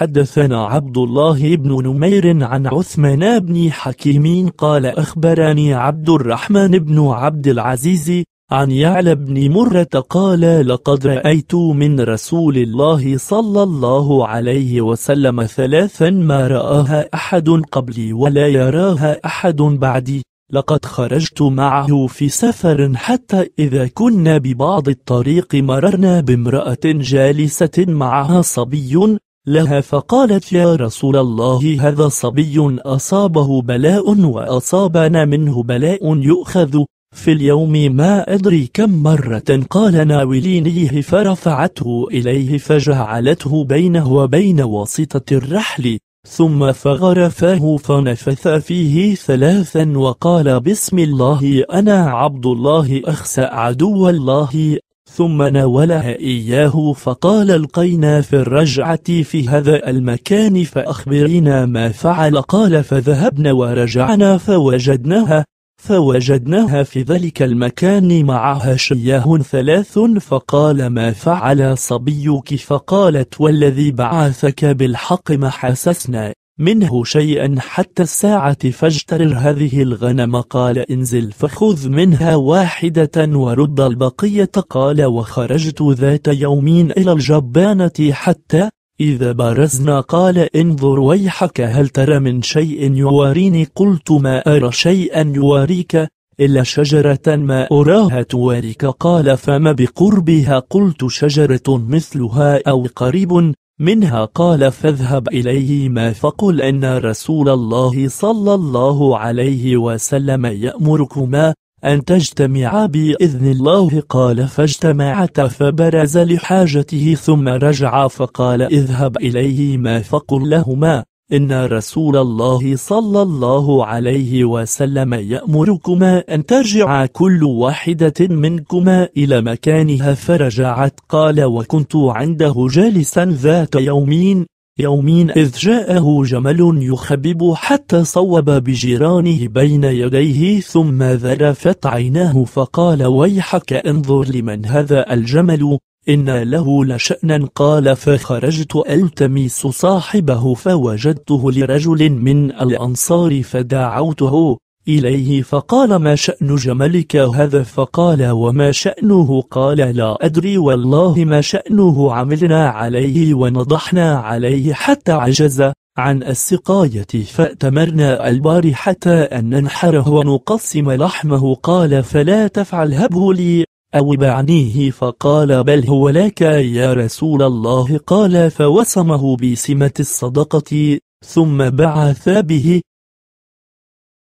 حدثنا عبد الله بن نمير عن عثمان بن حكيم قال أخبرني عبد الرحمن بن عبد العزيز عن يعلى بن مرة قال لقد رأيت من رسول الله صلى الله عليه وسلم ثلاثا ما رآها أحد قبلي ولا يراها أحد بعدي لقد خرجت معه في سفر حتى إذا كنا ببعض الطريق مررنا بامرأة جالسة معها صبي لها فقالت يا رسول الله هذا صبي أصابه بلاء وأصابنا منه بلاء يؤخذ في اليوم ما أدري كم مرة قال ناولينيه فرفعته إليه فجعلته بينه وبين واسطة الرحل ثم فغرفاه فنفث فيه ثلاثا وقال بسم الله أنا عبد الله أخسأ عدو الله ثم ناولها إياه فقال القينا في الرجعة في هذا المكان فأخبرينا ما فعل قال فذهبنا ورجعنا فوجدناها فوجدناها في ذلك المكان معها شياه ثلاث فقال ما فعل صبيك فقالت والذي بعثك بالحق ما حسسنا منه شيئا حتى الساعة فاجتر هذه الغنم قال انزل فخذ منها واحدة ورد البقية قال وخرجت ذات يومين إلى الجبانة حتى إذا برزنا قال انظر ويحك هل ترى من شيء يواريني قلت ما أرى شيئا يواريك إلا شجرة ما أراها تواريك قال فما بقربها قلت شجرة مثلها أو قريب منها قال فاذهب إليهما فقل أن رسول الله صلى الله عليه وسلم يأمركما أن تجتمعا بإذن الله قال فاجتمعتا فبرز لحاجته ثم رجع فقال اذهب إليهما فقل لهما إن رسول الله صلى الله عليه وسلم يأمركما أن ترجع كل واحدة منكما إلى مكانها فرجعت قال وكنت عنده جالسا ذات يومين يومين إذ جاءه جمل يخبب حتى صوب بجيرانه بين يديه ثم ذرفت عيناه فقال ويحك انظر لمن هذا الجمل إن له لشأنا قال فخرجت ألتمس صاحبه فوجدته لرجل من الأنصار فدعوته إليه فقال ما شأن جملك هذا فقال وما شأنه قال لا أدري والله ما شأنه عملنا عليه ونضحنا عليه حتى عجز عن السقاية فأتمرنا البار حتى أن ننحره ونقسم لحمه قال فلا تفعل هبه لي أو بعنيه فقال بل هو لك يا رسول الله قال فوسمه بسمة الصدقة ثم بعث به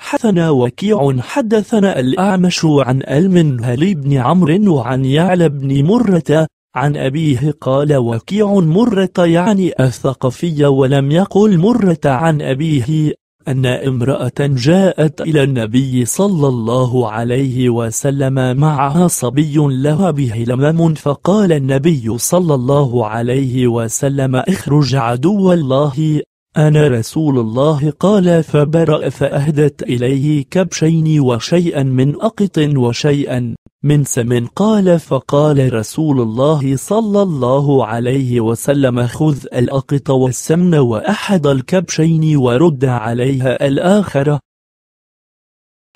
حثنا وكيع حدثنا الأعمش عن المنهل بن عمرو وعن يعلى بن مرة عن أبيه قال وكيع مرة يعني الثقفي ولم يقل مرة عن أبيه أن امرأة جاءت إلى النبي صلى الله عليه وسلم معها صبي لها به لمم فقال النبي صلى الله عليه وسلم اخرج عدو الله أنا رسول الله قال فبرأ فأهدت إليه كبشين وشيئا من أقط وشيئا من سم قال فقال رسول الله صلى الله عليه وسلم خذ الأقط والسمن وأحد الكبشين ورد عليها الآخرة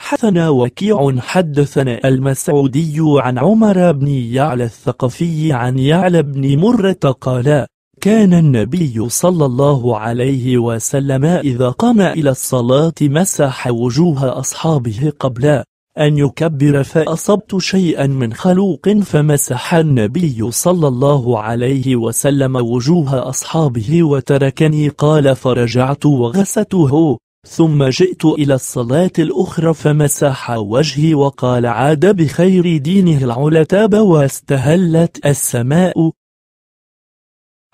حثنا وكيع حدثنا المسعودي عن عمر بن يعلى الثقفي عن يعلى بن مرة قال كان النبي صلى الله عليه وسلم إذا قام إلى الصلاة مسح وجوه أصحابه قبلا أن يكبر فأصبت شيئا من خلوق فمسح النبي صلى الله عليه وسلم وجوه أصحابه وتركني قال فرجعت وغسته ثم جئت إلى الصلاة الأخرى فمسح وجهي وقال عاد بخير دينه العلتاب واستهلت السماء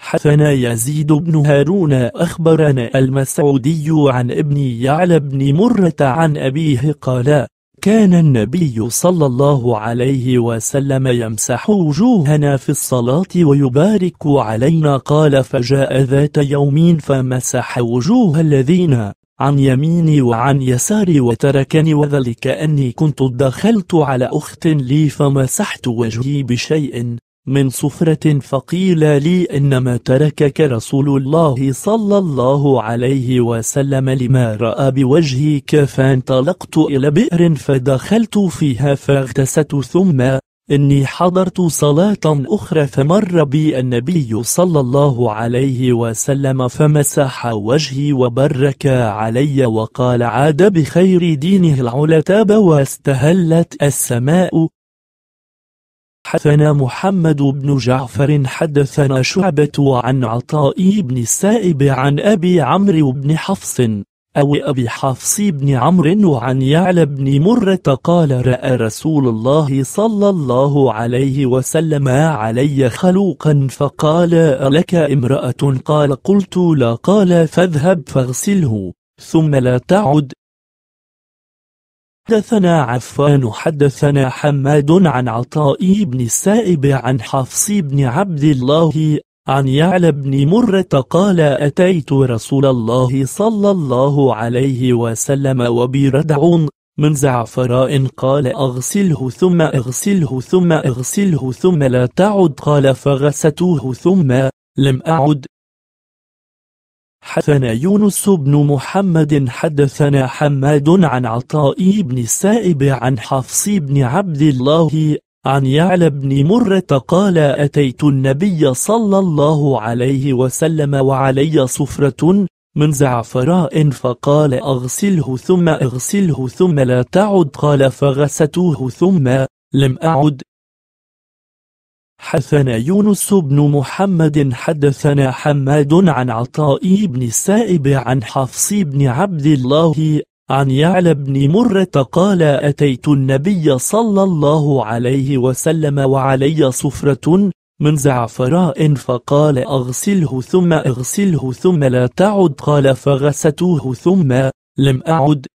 حثنا يزيد بن هارون أخبرنا المسعودي عن ابن يعلى بن مرة عن أبيه قال كان النبي صلى الله عليه وسلم يمسح وجوهنا في الصلاة ويبارك علينا قال فجاء ذات يوم فمسح وجوه الذين عن يميني وعن يساري وتركني وذلك أني كنت دخلت على أخت لي فمسحت وجهي بشيء من صفرة فقيل لي إنما تركك رسول الله صلى الله عليه وسلم لما رأى بوجهك فانطلقت إلى بئر فدخلت فيها فاغتست ثم إني حضرت صلاة أخرى فمر بي النبي صلى الله عليه وسلم فمسح وجهي وبرك علي وقال عاد بخير دينه العلا تاب واستهلت السماء حدثنا محمد بن جعفر حدثنا شعبة عن عطاء بن السائب عن أبي عمرو بن حفص أو أبي حفص بن عمرو وعن يعلى بن مرة قال رأى رسول الله صلى الله عليه وسلم علي خلوقا فقال ألك امرأة قال قلت لا قال فاذهب فاغسله ثم لا تعد حدثنا عفان حدثنا حماد عن عطاء بن السائب عن حفص بن عبد الله عن يعلى بن مرة قال أتيت رسول الله صلى الله عليه وسلم وبردع من زعفراء قال أغسله ثم أغسله ثم أغسله ثم لا تعد قال فغسته ثم لم أعد حدثنا يونس بن محمد حدثنا حماد عن عطاء بن السائب عن حفص بن عبد الله عن يعلى بن مرة قال أتيت النبي صلى الله عليه وسلم وعلي صفرة من زعفراء فقال أغسله ثم أغسله ثم لا تعد قال فغسته ثم لم أعد حدثنا يونس بن محمد حدثنا حماد عن عطاء بن السائب عن حفص بن عبد الله عن يعلى بن مرة قال أتيت النبي صلى الله عليه وسلم وعلي صفرة من زعفراء فقال أغسله ثم أغسله ثم لا تعد قال فغسته ثم لم أعد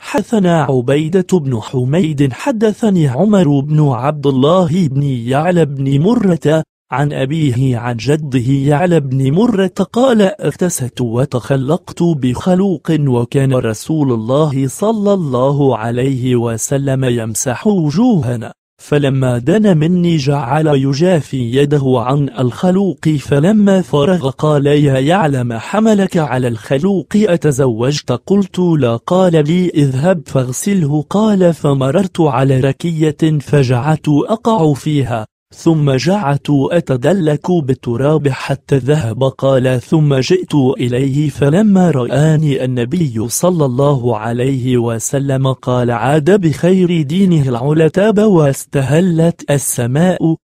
حدثنا عبيدة بن حميد حدثني عمر بن عبد الله بن يعلى بن مرة عن أبيه عن جده يعلى بن مرة قال اغتست وتخلقت بخلوق وكان رسول الله صلى الله عليه وسلم يمسح وجوهنا فلما دن مني جعل يجافي يده عن الخلوق فلما فرغ قال يا يعلم حملك على الخلوق أتزوجت قلت لا قال لي اذهب فاغسله قال فمررت على ركية فجعت أقع فيها ثم جعت أتدلك بالتراب حتى ذهب قال ثم جئت إليه فلما رآني النبي صلى الله عليه وسلم قال عاد بخير دينه العلتاب واستهلت السماء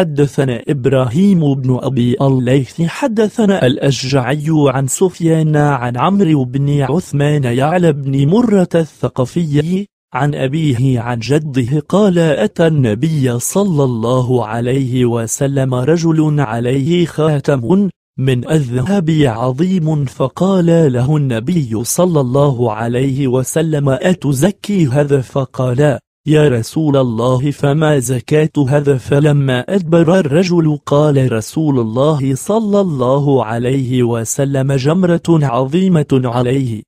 حدثنا إبراهيم بن أبي الليث حدثنا الأشجعي عن سفيان عن عمرو بن عثمان يعلى بن مرة الثقفي عن أبيه عن جده قال أتى النبي صلى الله عليه وسلم رجل عليه خاتم من الذهب عظيم فقال له النبي صلى الله عليه وسلم أتزكي هذا فقال يا رسول الله فما زكاة هذا فلما أدبر الرجل قال رسول الله صلى الله عليه وسلم جمرة عظيمة عليه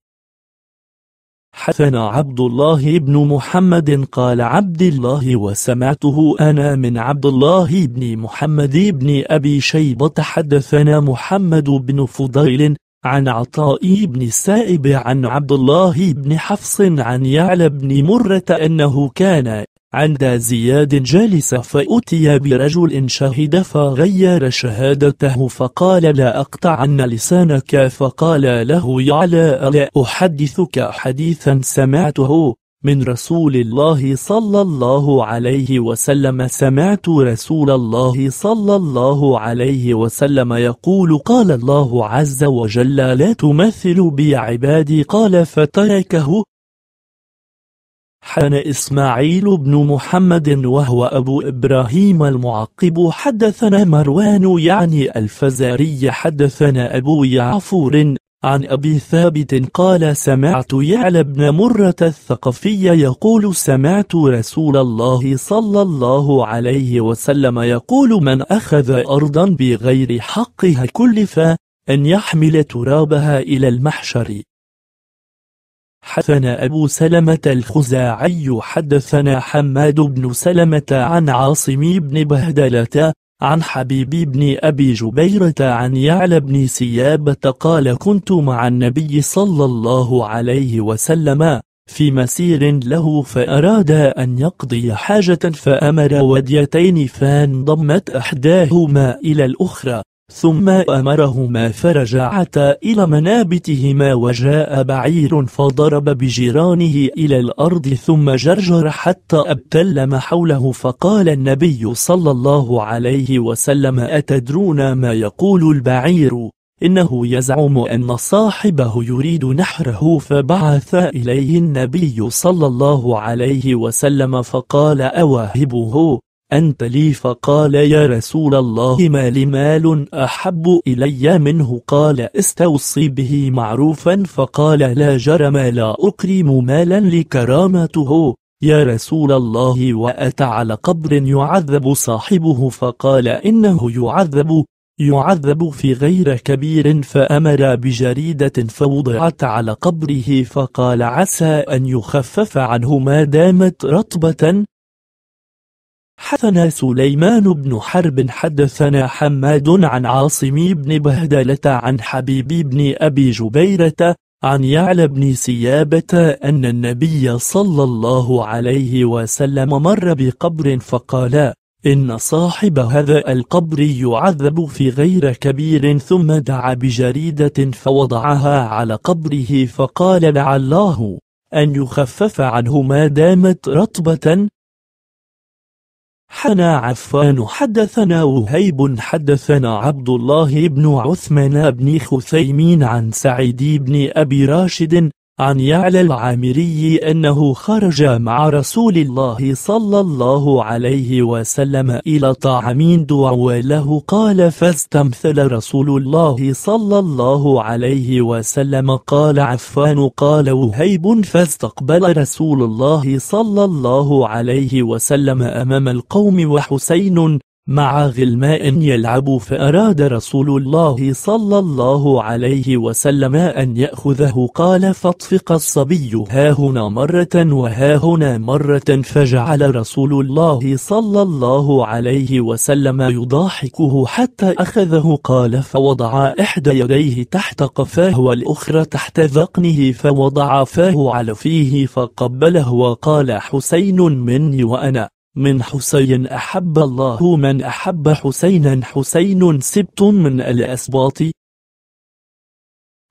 حدثنا عبد الله بن محمد قال عبد الله وسمعته أنا من عبد الله بن محمد بن أبي شيبة حدثنا محمد بن فضيل عن عطاء بن السائب عن عبد الله بن حفص عن يعلى بن مرة أنه كان عند زياد جالس فأتي برجل شهد فغير شهادته فقال لا أقطعن لسانك فقال له يعلى ألا أحدثك حديثا سمعته من رسول الله صلى الله عليه وسلم سمعت رسول الله صلى الله عليه وسلم يقول قال الله عز وجل لا تمثل بي عبادي قال فتركه حان إسماعيل بن محمد وهو أبو إبراهيم المعقب حدثنا مروان يعني الفزاري حدثنا أبو يعفور عن أبي ثابت قال سمعت يعلى بن مرة الثقفي يقول سمعت رسول الله صلى الله عليه وسلم يقول من أخذ أرضا بغير حقها كلف أن يحمل ترابها إلى المحشر حدثنا أبو سلمة الخزاعي حدثنا حماد بن سلمة عن عاصم بن بهدلة عن حبيب بن أبي جبيرة عن يعلى بن سيابة قال كنت مع النبي صلى الله عليه وسلم في مسير له فأراد أن يقضي حاجة فأمر وديتين فانضمت أحداهما إلى الأخرى ثم أمرهما فرجعتا إلى منابتهما وجاء بعير فضرب بجيرانه إلى الأرض ثم جرجر حتى أبتلم حوله فقال النبي صلى الله عليه وسلم أتدرون ما يقول البعير إنه يزعم أن صاحبه يريد نحره فبعث إليه النبي صلى الله عليه وسلم فقال أواهبه أنت لي فقال يا رسول الله ما لمال مال أحب إلي منه قال استوصي به معروفا فقال لا جرم لا أكرم مالا لكرامته يا رسول الله وأتى على قبر يعذب صاحبه فقال إنه يعذب يعذب في غير كبير فأمر بجريدة فوضعت على قبره فقال عسى أن يخفف عنه ما دامت رطبة حدثنا سليمان بن حرب حدثنا حماد عن عاصم بن بهدلة عن حبيب بن أبي جبيرة عن يعلى بن سيابة أن النبي صلى الله عليه وسلم مر بقبر فقال إن صاحب هذا القبر يعذب في غير كبير ثم دعا بجريدة فوضعها على قبره فقال لعله أن يخفف عنه ما دامت رطبة حنا عفان حدثنا وهيب حدثنا عبد الله بن عثمان بن خثيمين عن سعيد بن أبي راشد عن يعلى العامري أنه خرج مع رسول الله صلى الله عليه وسلم إلى طعام له قال فاستمثل رسول الله صلى الله عليه وسلم قال عفان قال وهيب فاستقبل رسول الله صلى الله عليه وسلم أمام القوم وحسين مع غلماء يلعب فأراد رسول الله صلى الله عليه وسلم أن يأخذه قال فاطفق الصبي هاهنا مرة وهاهنا مرة فجعل رسول الله صلى الله عليه وسلم يضاحكه حتى أخذه قال فوضع إحدى يديه تحت قفاه والأخرى تحت ذقنه فوضع فاه على فيه فقبله وقال حسين مني وأنا من حسين أحب الله من أحب حسينا حسين سبت من الأسباط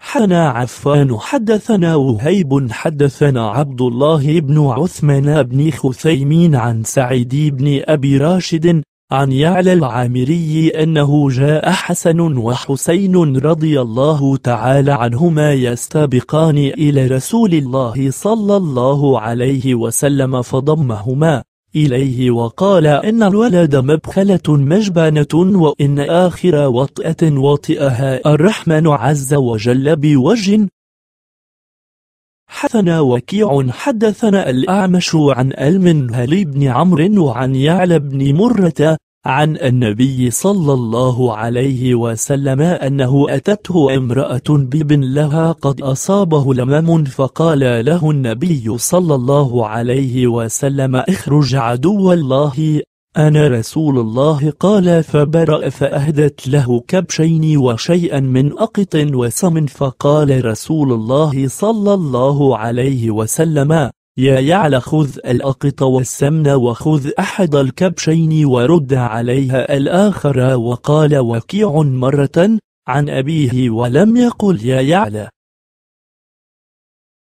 حنا عفان حدثنا وهيب حدثنا عبد الله بن عثمان بن خثيمين عن سعيد بن أبي راشد عن يعلى العامري أنه جاء حسن وحسين رضي الله تعالى عنهما يستبقان إلى رسول الله صلى الله عليه وسلم فضمهما إليه وقال إن الولد مبخلة مجبانة وإن آخر وطأة وطئها الرحمن عز وجل بوجه حثنا وكيع حدثنا الأعمش عن المنهل بن عمرو وعن يعلى بن مرة عن النبي صلى الله عليه وسلم أنه أتته امرأة بابن لها قد أصابه لمم فقال له النبي صلى الله عليه وسلم اخرج عدو الله أنا رسول الله قال فبرأ فأهدت له كبشين وشيئا من أقط وسم فقال رسول الله صلى الله عليه وسلم يا يعلى خذ الأقط والسمن وخذ أحد الكبشين ورد عليها الآخر وقال وكيع مرة عن أبيه ولم يقل يا يعلى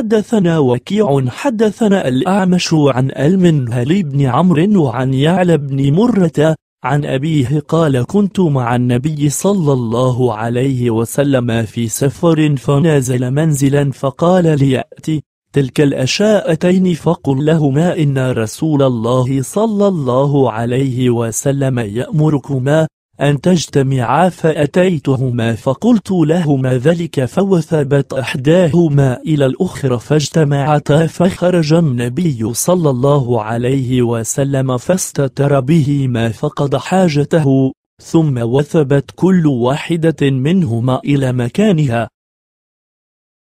حدثنا وكيع حدثنا الأعمش عن المنهل بن عمرو وعن يعلى بن مرة عن أبيه قال كنت مع النبي صلى الله عليه وسلم في سفر فنازل منزلا فقال ليأتي تلك الأشاءتين فقل لهما إن رسول الله صلى الله عليه وسلم يأمركما أن تجتمعا فأتيتهما فقلت لهما ذلك فوثبت إحداهما إلى الأخرى فاجتمعتا فخرج النبي صلى الله عليه وسلم فاستتر بهما فقد حاجته ثم وثبت كل واحدة منهما إلى مكانها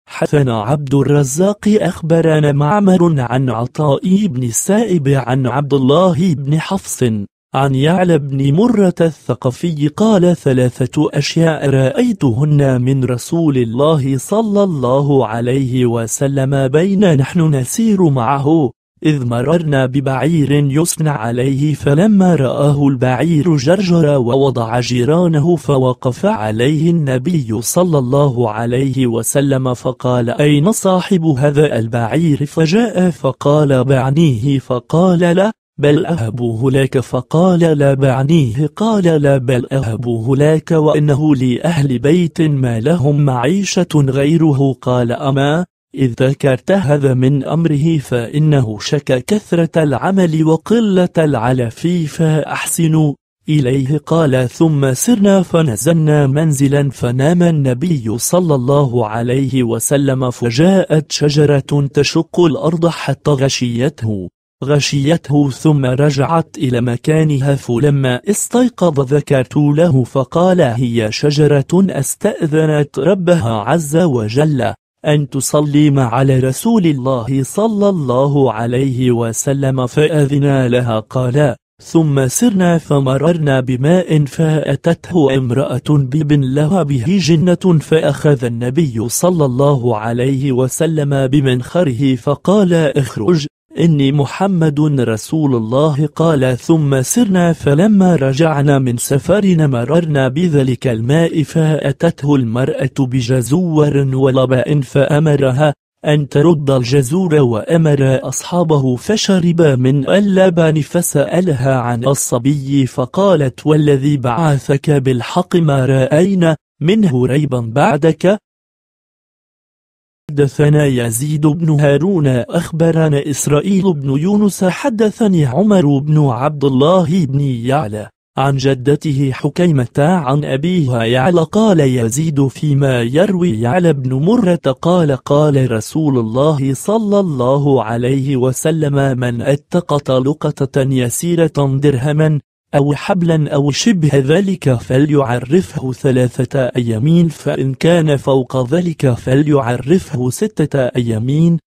حثنا عبد الرزاق أخبرنا معمر عن عطاء بن السائب عن عبد الله بن حفص عن يعلى بن مرة الثقفي قال ثلاثة أشياء رأيتهن من رسول الله صلى الله عليه وسلم بين نحن نسير معه إذ مررنا ببعير يصنع عليه فلما رآه البعير جرجر ووضع جيرانه فوقف عليه النبي صلى الله عليه وسلم فقال أين صاحب هذا البعير فجاء فقال بعنيه فقال لا بل أهبوه لك فقال لا بعنيه قال لا بل أهبوه لك وإنه لأهل بيت ما لهم معيشة غيره قال أما إذ ذكرت هذا من أمره فإنه شك كثرة العمل وقلة العلف فأحسنوا إليه قال ثم سرنا فنزلنا منزلا فنام النبي صلى الله عليه وسلم فجاءت شجرة تشق الأرض حتى غشيته غشيته ثم رجعت إلى مكانها فلما استيقظ ذكرت له فقال هي شجرة استأذنت ربها عز وجل أن تسلم على رسول الله صلى الله عليه وسلم فأذنا لها قالا ثم سرنا فمررنا بماء فأتته امرأة بابن لها به جنة فأخذ النبي صلى الله عليه وسلم بمنخره فقال اخرج إني محمد رسول الله قال ثم سرنا فلما رجعنا من سفرنا مررنا بذلك الماء فأتته المرأة بجزور ولباء فأمرها أن ترد الجزور وأمر أصحابه فشرب من اللبن فسألها عن الصبي فقالت والذي بعثك بالحق ما رأينا منه ريبا بعدك حدثنا يزيد بن هارون أخبرنا إسرائيل بن يونس حدثني عمر بن عبد الله بن يعلى عن جدته حكيمة عن أبيها يعلى قال يزيد فيما يروي يعلى بن مرة قال قال رسول الله صلى الله عليه وسلم من اتقط لقطة يسيرة درهما أو حبلا أو شبه ذلك فليعرفه ثلاثة أيامين فإن كان فوق ذلك فليعرفه ستة أيامين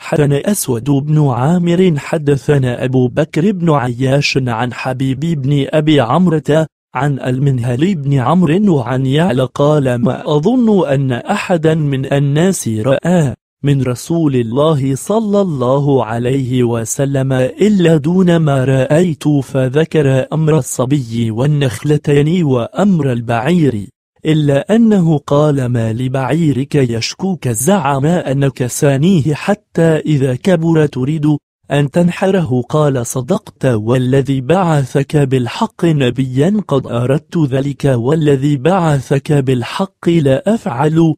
حدثنا أسود بن عامر حدثنا أبو بكر بن عياش عن حبيب بن أبي عمرة عن المنهل بن عمرو وعن يعلى قال ما أظن أن أحدا من الناس رأى من رسول الله صلى الله عليه وسلم إلا دون ما رأيت فذكر أمر الصبي والنخلتين وأمر البعير إلا أنه قال ما لبعيرك يشكوك زعم أنك سانيه حتى إذا كبر تريد أن تنحره قال صدقت والذي بعثك بالحق نبيا قد أردت ذلك والذي بعثك بالحق لا أفعل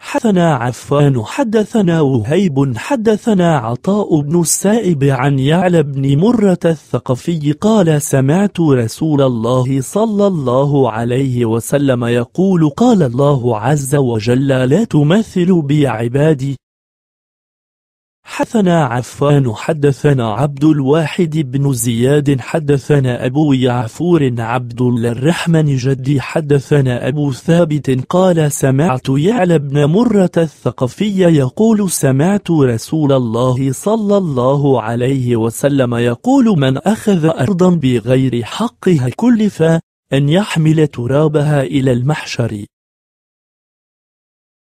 حدثنا عفان حدثنا وهيب حدثنا عطاء بن السائب عن يعلى بن مرة الثقفي قال سمعت رسول الله صلى الله عليه وسلم يقول قال الله عز وجل لا تمثل بي عبادي حثنا عفان حدثنا عبد الواحد بن زياد حدثنا أبو يعفور عبد الرحمن جدي حدثنا أبو ثابت قال سمعت يعلى بن مرة الثقفي يقول سمعت رسول الله صلى الله عليه وسلم يقول من أخذ أرضا بغير حقها كلف أن يحمل ترابها إلى المحشر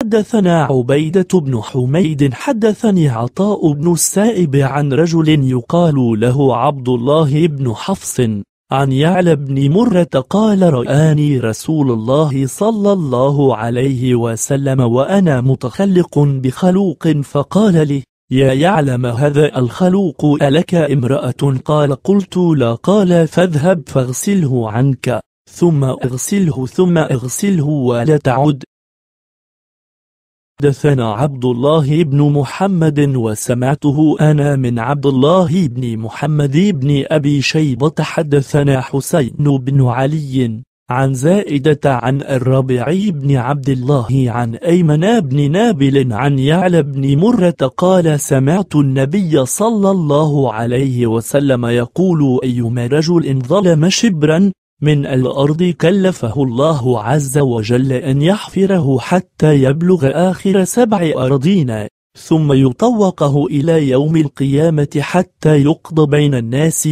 حدثنا عبيدة بن حميد حدثني عطاء بن السائب عن رجل يقال له عبد الله بن حفص عن يعلى بن مرة قال رآني رسول الله صلى الله عليه وسلم وأنا متخلق بخلوق فقال لي يا يعلم هذا الخلوق ألك امرأة قال قلت لا قال فاذهب فاغسله عنك ثم اغسله ثم اغسله ولا تعد حدثنا عبد الله بن محمد وسمعته أنا من عبد الله بن محمد بن أبي شيبة حدثنا حسين بن علي عن زائدة عن الربيع بن عبد الله عن أيمن بن نابل عن يعلى بن مرة قال سمعت النبي صلى الله عليه وسلم يقول أيما رجل ظلم شبرا من الأرض كلفه الله عز وجل أن يحفره حتى يبلغ آخر سبع أراضينا ثم يطوقه إلى يوم القيامة حتى يقضى بين الناس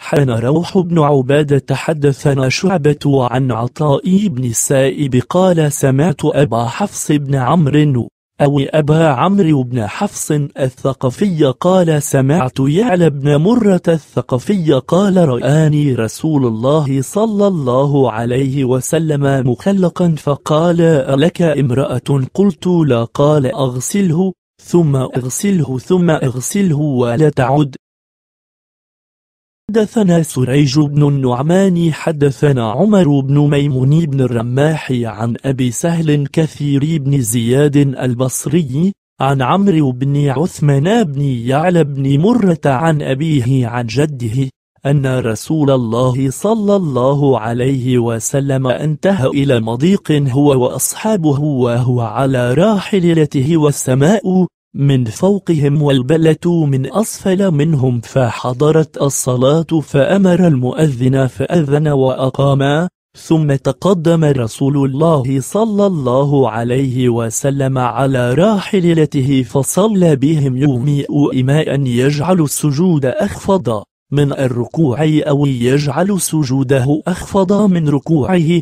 حان روح بن عبادة حدثنا شعبة عن عطاء بن السائب قال سمعت أبا حفص بن عمرو أو أبا عمرو بن حفص الثقفي قال سمعت يعلى بن مرة الثقفي قال رآني رسول الله صلى الله عليه وسلم مخلقا فقال ألك امرأة قلت لا قال أغسله ثم اغسله ثم اغسله ولا تعد حدثنا سريج بن النعمان حدثنا عمر بن ميمون بن الرماح عن أبي سهل كثير بن زياد البصري عن عمرو بن عثمان بن يعلى بن مرة عن أبيه عن جده أن رسول الله صلى الله عليه وسلم انتهى إلى مضيق هو وأصحابه وهو على راحلته والسماء من فوقهم والبلة من أسفل منهم فحضرت الصلاة فأمر المؤذن فأذن وأقاما ثم تقدم رسول الله صلى الله عليه وسلم على راحلته فصلى بهم يومئ إما أن يجعل السجود أخفض من الركوع أو يجعل سجوده أخفض من ركوعه